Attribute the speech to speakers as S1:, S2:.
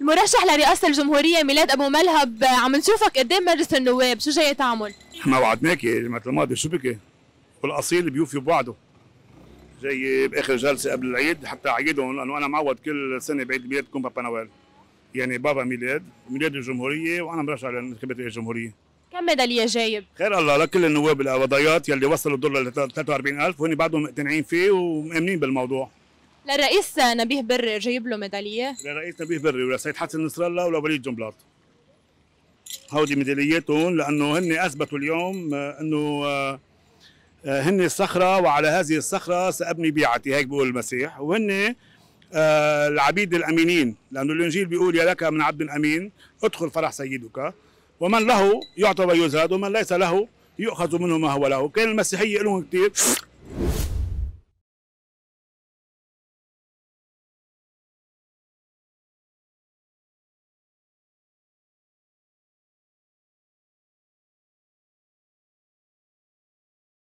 S1: المرشح لرئاسة الجمهورية ميلاد أبو ملهب آه، عم نشوفك قدام مجلس النواب شو جاي تعمل؟
S2: احنا وعدناك جمعه الماضي شو بكي والأصيل بيوفي بوعده جاي بآخر جلسة قبل العيد حتى أعيدهم لأنه أنا معود كل سنة بعيد ميلاد تكون بابا نوال يعني بابا ميلاد ميلاد الجمهورية وأنا مرشح لانتخابات الجمهورية
S3: كم ميداليه جايب؟
S2: خير الله لكل النواب الوضعيات يلي وصلوا الدولار ل 43000 وهن بعدهم مقتنعين فيه ومآمنين بالموضوع.
S1: للرئيس نبيه بري جايب له ميداليه
S2: للرئيس نبيه بري ولسيد حسن نصر الله ولوليد جنبلاط هودي ميدالياتهم لانه هن اثبتوا اليوم آه، انه آه، آه، هن الصخره وعلى هذه الصخره سابني بيعتي هيك بيقول المسيح وهن العبيد الامينين لانه الانجيل بيقول يا لك من عبد امين ادخل فرح سيدك ومن له يعطى ويزاد ومن
S3: ليس له يؤخذ منه ما هو له كان المسيحيه لهم كثير